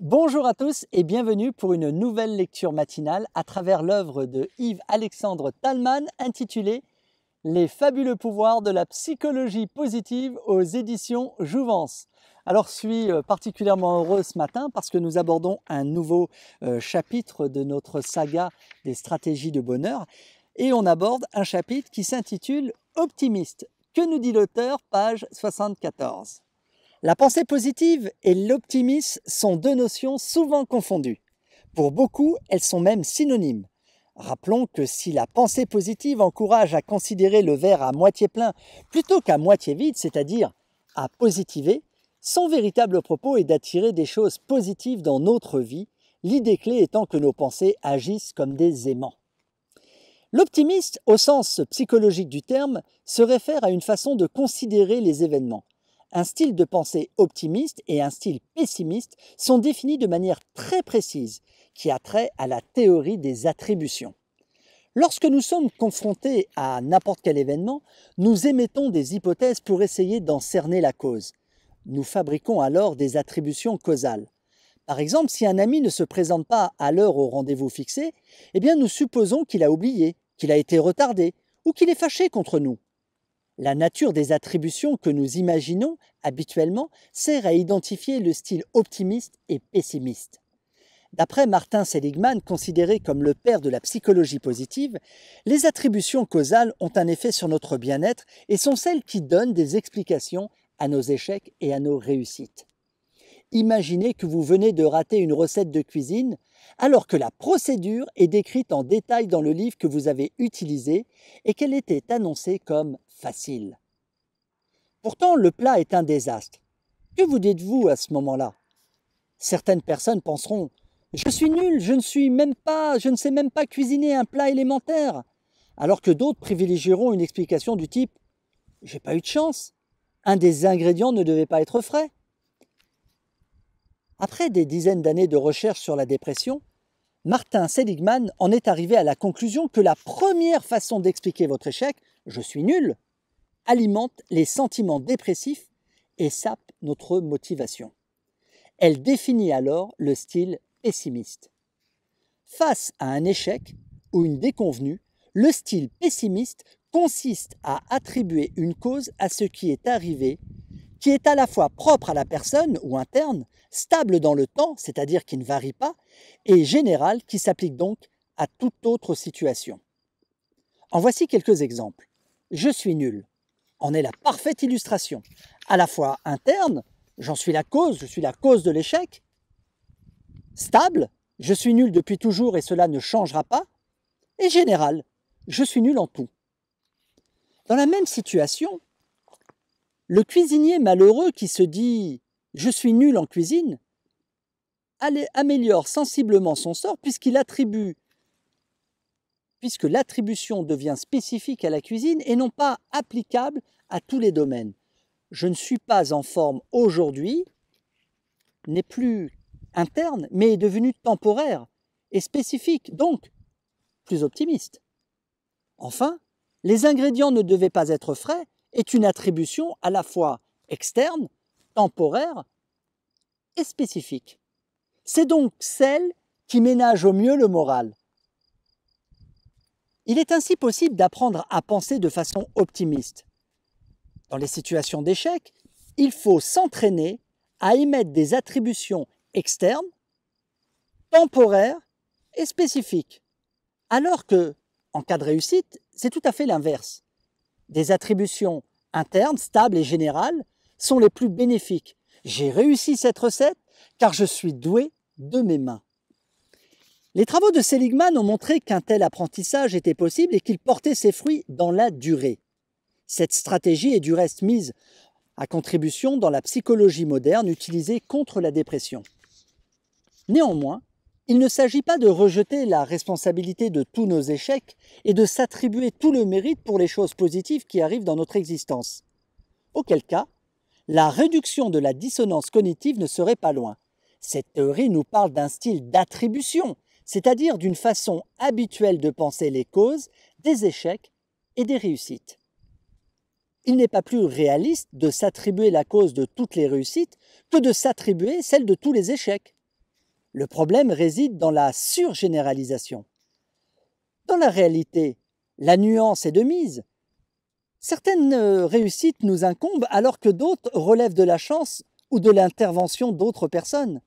Bonjour à tous et bienvenue pour une nouvelle lecture matinale à travers l'œuvre de Yves-Alexandre Talman intitulée Les fabuleux pouvoirs de la psychologie positive aux éditions Jouvence. Alors je suis euh, particulièrement heureux ce matin parce que nous abordons un nouveau euh, chapitre de notre saga des stratégies de bonheur et on aborde un chapitre qui s'intitule Optimiste. Que nous dit l'auteur Page 74. La pensée positive et l'optimisme sont deux notions souvent confondues. Pour beaucoup, elles sont même synonymes. Rappelons que si la pensée positive encourage à considérer le verre à moitié plein plutôt qu'à moitié vide, c'est-à-dire à positiver, son véritable propos est d'attirer des choses positives dans notre vie, l'idée clé étant que nos pensées agissent comme des aimants. L'optimiste, au sens psychologique du terme, se réfère à une façon de considérer les événements. Un style de pensée optimiste et un style pessimiste sont définis de manière très précise, qui a trait à la théorie des attributions. Lorsque nous sommes confrontés à n'importe quel événement, nous émettons des hypothèses pour essayer d'en cerner la cause nous fabriquons alors des attributions causales. Par exemple, si un ami ne se présente pas à l'heure au rendez-vous fixé, eh bien nous supposons qu'il a oublié, qu'il a été retardé ou qu'il est fâché contre nous. La nature des attributions que nous imaginons habituellement sert à identifier le style optimiste et pessimiste. D'après Martin Seligman, considéré comme le père de la psychologie positive, les attributions causales ont un effet sur notre bien-être et sont celles qui donnent des explications à nos échecs et à nos réussites. Imaginez que vous venez de rater une recette de cuisine alors que la procédure est décrite en détail dans le livre que vous avez utilisé et qu'elle était annoncée comme facile. Pourtant, le plat est un désastre. Que vous dites-vous à ce moment-là Certaines personnes penseront Je suis nul, je ne suis même pas, je ne sais même pas cuisiner un plat élémentaire alors que d'autres privilégieront une explication du type J'ai pas eu de chance, un des ingrédients ne devait pas être frais. Après des dizaines d'années de recherche sur la dépression, Martin Seligman en est arrivé à la conclusion que la première façon d'expliquer votre échec, je suis nul, alimente les sentiments dépressifs et sape notre motivation. Elle définit alors le style pessimiste. Face à un échec ou une déconvenue, le style pessimiste consiste à attribuer une cause à ce qui est arrivé, qui est à la fois propre à la personne ou interne, stable dans le temps, c'est-à-dire qui ne varie pas, et général, qui s'applique donc à toute autre situation. En voici quelques exemples. Je suis nul en est la parfaite illustration, à la fois interne, j'en suis la cause, je suis la cause de l'échec, stable, je suis nul depuis toujours et cela ne changera pas, et général, je suis nul en tout. Dans la même situation, le cuisinier malheureux qui se dit ⁇ Je suis nul en cuisine ⁇ améliore sensiblement son sort puisqu'il attribue, puisque l'attribution devient spécifique à la cuisine et non pas applicable à tous les domaines. Je ne suis pas en forme aujourd'hui n'est plus interne mais est devenu temporaire et spécifique, donc plus optimiste. Enfin, les ingrédients ne devaient pas être frais est une attribution à la fois externe, temporaire et spécifique. C'est donc celle qui ménage au mieux le moral. Il est ainsi possible d'apprendre à penser de façon optimiste. Dans les situations d'échec, il faut s'entraîner à émettre des attributions externes, temporaires et spécifiques. Alors que, en cas de réussite, c'est tout à fait l'inverse. Des attributions internes, stables et générales sont les plus bénéfiques. J'ai réussi cette recette car je suis doué de mes mains. Les travaux de Seligman ont montré qu'un tel apprentissage était possible et qu'il portait ses fruits dans la durée. Cette stratégie est du reste mise à contribution dans la psychologie moderne utilisée contre la dépression. Néanmoins, il ne s'agit pas de rejeter la responsabilité de tous nos échecs et de s'attribuer tout le mérite pour les choses positives qui arrivent dans notre existence. Auquel cas, la réduction de la dissonance cognitive ne serait pas loin. Cette théorie nous parle d'un style d'attribution, c'est-à-dire d'une façon habituelle de penser les causes des échecs et des réussites. Il n'est pas plus réaliste de s'attribuer la cause de toutes les réussites que de s'attribuer celle de tous les échecs. Le problème réside dans la surgénéralisation. Dans la réalité, la nuance est de mise. Certaines euh, réussites nous incombent alors que d'autres relèvent de la chance ou de l'intervention d'autres personnes.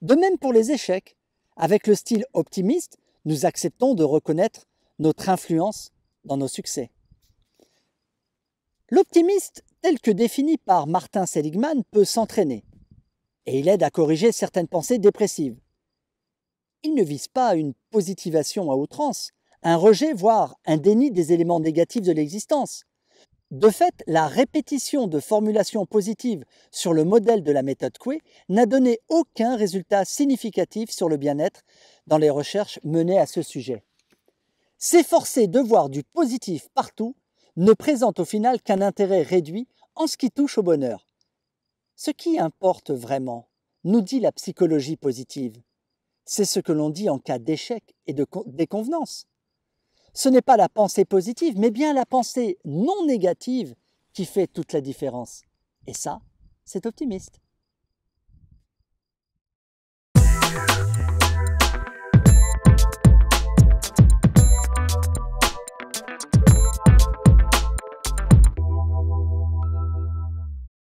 De même pour les échecs. Avec le style optimiste, nous acceptons de reconnaître notre influence dans nos succès. L'optimiste, tel que défini par Martin Seligman, peut s'entraîner et il aide à corriger certaines pensées dépressives. Il ne vise pas une positivation à outrance, un rejet, voire un déni des éléments négatifs de l'existence. De fait, la répétition de formulations positives sur le modèle de la méthode Coué n'a donné aucun résultat significatif sur le bien-être dans les recherches menées à ce sujet. S'efforcer de voir du positif partout ne présente au final qu'un intérêt réduit en ce qui touche au bonheur. Ce qui importe vraiment, nous dit la psychologie positive, c'est ce que l'on dit en cas d'échec et de déconvenance. Ce n'est pas la pensée positive, mais bien la pensée non négative qui fait toute la différence. Et ça, c'est optimiste.